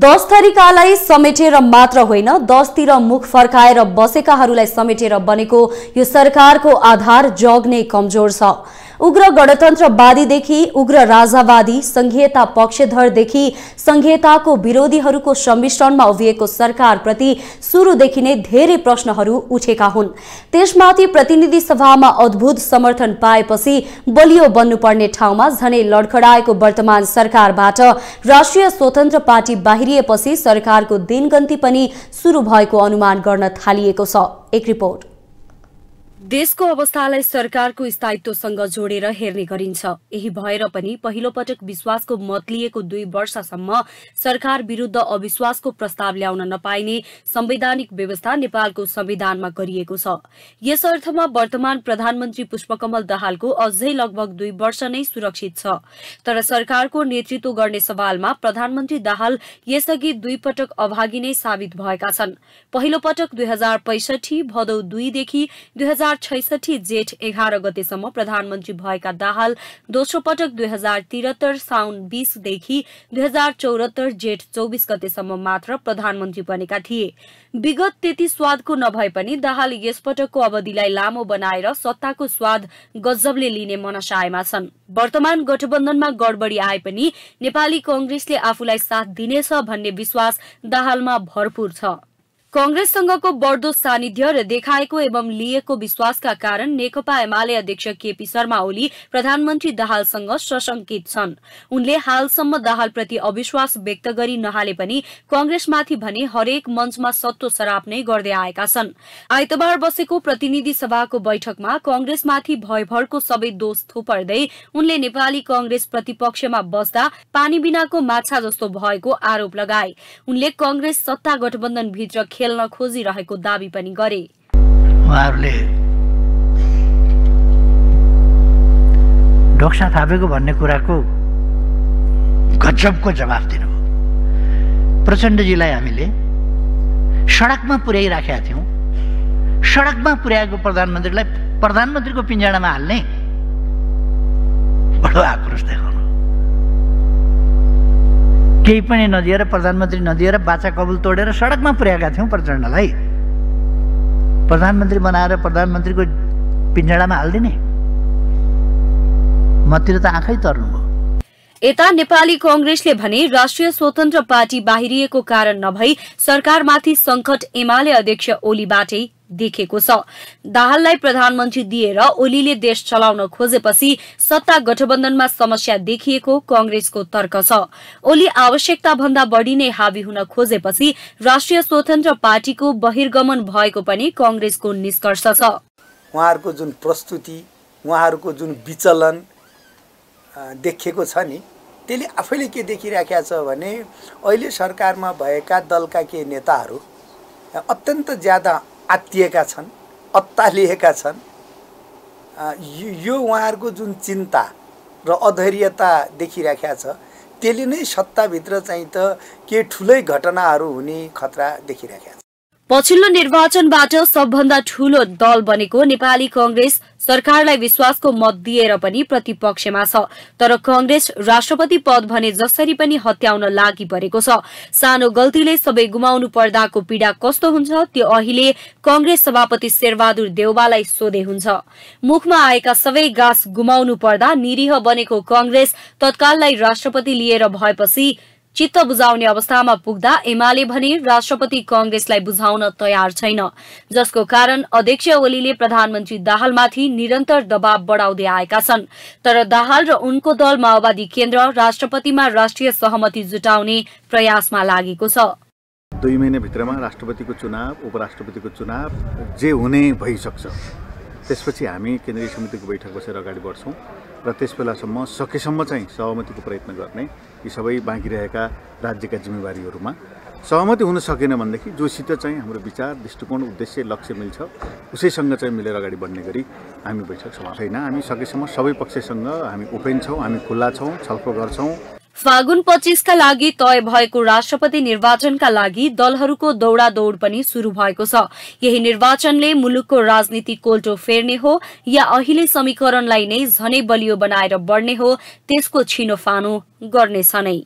दस थरीकालाई समेटेर मात्र होइन दसतिर मुख फर्काएर बसेकाहरूलाई समेटेर बनेको यो सरकारको आधार जग्ने कमजोर छ उग्र गणतन्त्रवादीदेखि उग्र राजावादी संघीयता पक्षधरदेखि संघीयताको विरोधीहरूको सम्मिश्रणमा उभिएको सरकारप्रति सुरुदेखि नै धेरै प्रश्नहरू उठेका हुन् त्यसमाथि प्रतिनिधि सभामा अद्भुत समर्थन पाएपछि बलियो बन्नुपर्ने ठाउँमा झनै लडखडाएको वर्तमान सरकारबाट राष्ट्रिय स्वतन्त्र पार्टी बाहिर बाहिरिएपछि सरकारको दिनगन्ती पनि सुरु भएको अनुमान गर्न थालिएको छ एक रिपोर्ट देशको अवस्थालाई सरकारको स्थायित्वसँग जोडेर हेर्ने गरिन्छ यही भएर पनि पहिलो पटक विश्वासको मत लिएको दुई वर्षसम्म सरकार विरूद्ध अविश्वासको प्रस्ताव ल्याउन नपाइने संवैधानिक व्यवस्था नेपालको संविधानमा गरिएको छ यस अर्थमा वर्तमान प्रधानमन्त्री पुष्पकमल दाहालको अझै लगभग दुई वर्ष नै सुरक्षित छ तर सरकारको नेतृत्व गर्ने सवालमा प्रधानमन्त्री दाहाल यसअघि दुई पटक अभागी नै साबित भएका छन् पहिलो पटक दुई भदौ दुईदेखि दुई हजार छैसठी जेठ एघार गतेसम्म प्रधानमन्त्री भएका दाहाल दोस्रो पटक दुई हजार त्रिहत्तर साउन बीसदेखि दुई हजार चौरात्तर जेठ चौबिस गतेसम्म मात्र प्रधानमन्त्री बनेका थिए विगत त्यति स्वादको नभए पनि दाहाल यसपटकको अवधिलाई लामो बनाएर सत्ताको स्वाद गजबले लिने मनसायमा छन् वर्तमान गठबन्धनमा गडबडी आए पनि नेपाली कंग्रेसले आफूलाई साथ दिनेछ भन्ने विश्वास दाहालमा भरपूर छ कंग्रेससँगको बढ्दो सानिध्य र देखाएको एवं लिएको विश्वासका कारण नेकपा एमाले अध्यक्ष केपी शर्मा ओली प्रधानमन्त्री दाहालसँग सशंकित छन् उनले हालसम्म दाहालप्रति अविश्वास व्यक्त गरी नहाले पनि कंग्रेसमाथि भने हरेक मञ्चमा सत्तो सराप नै गर्दै आएका छन् आइतबार बसेको प्रतिनिधि सभाको बैठकमा कंग्रेसमाथि भयभरको सबै दोष थोपर्दै उनले नेपाली कंग्रेस प्रतिपक्षमा बस्दा पानी बिनाको माछा जस्तो भएको आरोप लगाए उनले कंग्रेस सत्ता गठबन्धनभित्र खेल्न खोजिरहेको दावी पनि गरे उहाँहरूले ढोक्सा थापेको भन्ने कुराको गजबको जवाफ दिनुभयो प्रचण्डजीलाई हामीले सडकमा पुर्याइराखेका थियौँ सडकमा पुर्याएको प्रधानमन्त्रीलाई प्रधानमन्त्रीको पिन्जाडामा हाल्ने बडो आक्रोश देखाउनु केही पनि नदिएर प्रधानमन्त्री नदिएर बाचा कबुल तोडेर सडकमा पुर्याएका थियौँ प्रचण्डलाई प्रधानमन्त्री बनाएर प्रधानमन्त्रीको पिन्जडामा हालिदिने मतिर त आँखै तर्नुभयो यता नेपाली कंग्रेसले भने राष्ट्रिय स्वतन्त्र पार्टी बाहिरिएको कारण नभई सरकारमाथि संकट एमाले अध्यक्ष ओलीबाटै देखेको छ दाहाललाई प्रधानमन्त्री दिएर ओलीले देश चलाउन खोजेपछि सत्ता गठबन्धनमा समस्या देखिएको कंग्रेसको तर्क छ ओली आवश्यकता भन्दा बढ़ी नै हावी हुन खोजेपछि राष्ट्रिय स्वतन्त्र पार्टीको बहिर्गमन भएको पनि कंग्रेसको निष्कर्ष छ उहाँहरूको जुन प्रस्तुति उहाँहरूको जुन विचलन देखिएको छ नि त्यसले आफैले के देखिरहेका छ भने अहिले सरकारमा भएका दलका के नेताहरू अत्यन्त ज्यादा आत्तिएका छन् अत्तालिएका छन् यो उहाँहरूको जुन चिन्ता र अधैर्यता देखिराखेका छ त्यसले नै सत्ताभित्र चाहिँ त के ठुलै घटनाहरू हुने खतरा देखिराखेका छ पछिल्लो निर्वाचनबाट सबभन्दा ठूलो दल बनेको नेपाली कंग्रेस सरकारलाई विश्वासको मत दिएर पनि प्रतिपक्षमा छ तर कंग्रेस राष्ट्रपति पद भने जसरी पनि हत्याउन लागि परेको छ सानो गल्तीले सबै गुमाउनु पर्दाको पीड़ा कस्तो हुन्छ त्यो अहिले कंग्रेस सभापति शेरबहादुर देउवालाई सोधे हुन्छ मुखमा आएका सबै गाँस गुमाउनु पर्दा निरीह बनेको कंग्रेस तत्काललाई राष्ट्रपति लिएर भएपछि चित्त बुझाउने अवस्थामा पुग्दा एमाले भने राष्ट्रपति कंग्रेसलाई बुझाउन तयार छैन जसको कारण अध्यक्ष ओलीले प्रधानमन्त्री दाहालमाथि निरन्तर दबाव बढाउँदै आएका छन् तर दाहाल र उनको दल माओवादी केन्द्र राष्ट्रपतिमा राष्ट्रिय सहमति जुटाउने प्रयासमा लागेको छ दुई महिनाभित्रमा राष्ट्रपतिको चुनाव उपराष्ट्रपतिको चुनाव जे हुने भइसक्छ त्यसपछि हामी केन्द्रीय समितिको बैठक बसेर अगाडि बढ्छौँ र त्यस बेलासम्म सकेसम्म चाहिँ सहमतिको प्रयत्न गर्ने यी सबै बाँकी रहेका राज्यका जिम्मेवारीहरूमा सहमति हुन सकेन भनेदेखि जोसित चाहिँ हाम्रो विचार दृष्टिकोण उद्देश्य लक्ष्य मिल्छ उसैसँग चाहिँ मिलेर अगाडि बढ्ने गरी हामी बैठक छैन हामी सकेसम्म सबै पक्षसँग हामी ओपेन छौँ हामी खुल्ला छौँ छलफल गर्छौँ फागुन पच्चिसका लागि तय भएको राष्ट्रपति निर्वाचनका लागि दलहरूको दौड़ा दौड़ पनि शुरू भएको छ यही निर्वाचनले मुलुकको राजनीति कोल्टो फेर्ने हो या अहिले समीकरणलाई नै झनै बलियो बनाएर बढ्ने हो त्यसको छिनोफानो गर्नेछ नै